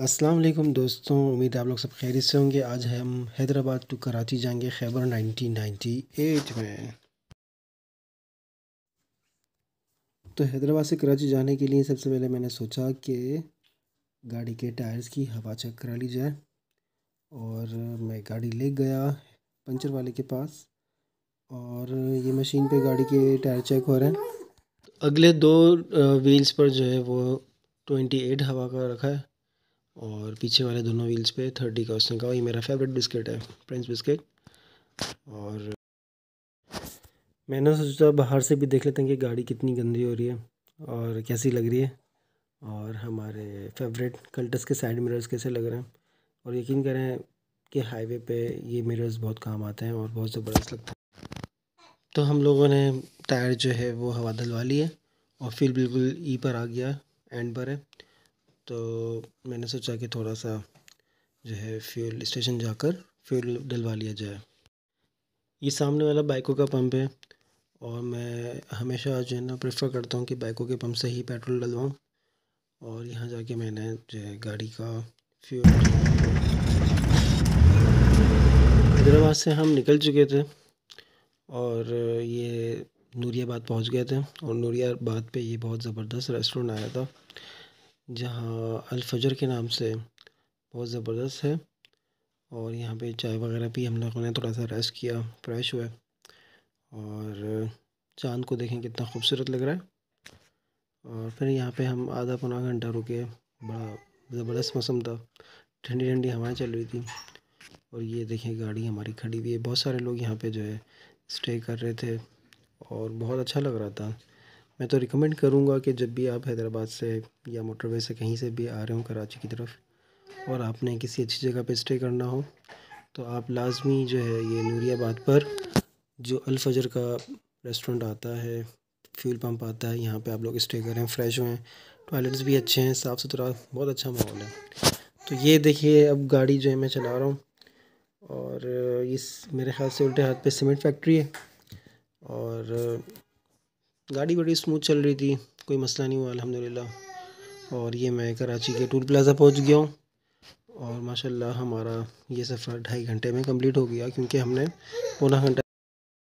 अस्सलाम वालेकुम दोस्तों उम्मीद आप लोग सब खैरियत से होंगे आज हम हैदराबाद टू कराची जाएंगे खैबर 1998 में तो हैदराबाद से कराची जाने के लिए सबसे पहले मैंने सोचा कि गाड़ी के टायर्स की हवा चेक करा ली जाए और मैं गाड़ी ले गया पंचर वाले के पास और ये मशीन पे गाड़ी के टायर चेक हो रहे हैं अगले दो व्हील्स पर जो है वो एट हवा का रखा है और पीछे वाले दोनों व्हील्स पे थर्टी का उसने कहा ये मेरा फेवरेट बिस्किट है प्रिंस बिस्किट और मैंने सोचा बाहर से भी देख लेते हैं कि गाड़ी कितनी गंदी हो रही है और कैसी लग रही है और हमारे फेवरेट कल्टस के साइड मिरर्स कैसे लग रहे हैं और यकीन करें कि हाईवे पे ये मिरर्स बहुत काम आते हैं और बहुत ज़बरदस्त लगते हैं तो हम लोगों ने टायर जो है वो हवा दलवा ली है और फिर बिल्कुल ई e पर आ गया एंड पर है तो मैंने सोचा कि थोड़ा सा जो है फ्यूल स्टेशन जाकर फ्यूल डलवा लिया जाए ये सामने वाला बाइकों का पंप है और मैं हमेशा जो है ना प्रेफर करता हूँ कि बाइकों के पंप से ही पेट्रोल डलवाऊँ और यहाँ जाके मैंने जो है गाड़ी का फ्यूल हैदराबाद से हम निकल चुके थे और ये नूरियाबाद पहुँच गए थे और नूरियाबाद पे ये बहुत ज़बरदस्त रेस्टोरेंट आया था जहाँ अलफ़जर के नाम से बहुत ज़बरदस्त है और यहाँ पे चाय वगैरह भी हम लोगों ने थोड़ा सा रेस्ट किया फ्रेश हुए और चाँद को देखें कितना खूबसूरत लग रहा है और फिर यहाँ पे हम आधा पौना घंटा रुके बड़ा ज़बरदस्त मौसम था ठंडी ठंडी हवाएं चल रही थी और ये देखें गाड़ी हमारी खड़ी हुई है बहुत सारे लोग यहाँ पे जो है स्टे कर रहे थे और बहुत अच्छा लग रहा था मैं तो रिकमेंड करूँगा कि जब भी आप हैदराबाद से या मोटरवे से कहीं से भी आ रहे हो कराची की तरफ और आपने किसी अच्छी जगह पर स्टे करना हो तो आप लाजमी जो है ये नूरियाबाद पर जो अलफजर का रेस्टोरेंट आता है फ्यूल पंप आता है यहाँ पे आप लोग स्टे करें फ्रेश हुए टॉयलेट्स भी अच्छे हैं साफ़ सुथरा बहुत अच्छा माहौल है तो ये देखिए अब गाड़ी जो है मैं चला रहा हूँ और इस मेरे ख्याल से उल्टे हाथ पे सीमेंट फैक्ट्री है और गाड़ी बड़ी स्मूथ चल रही थी कोई मसला नहीं हुआ अलहमदिल्ला और ये मैं कराची के टूल प्लाज़ा पहुंच गया हूँ और माशाल्लाह हमारा ये सफ़र ढाई घंटे में कंप्लीट हो गया क्योंकि हमने पौना घंटा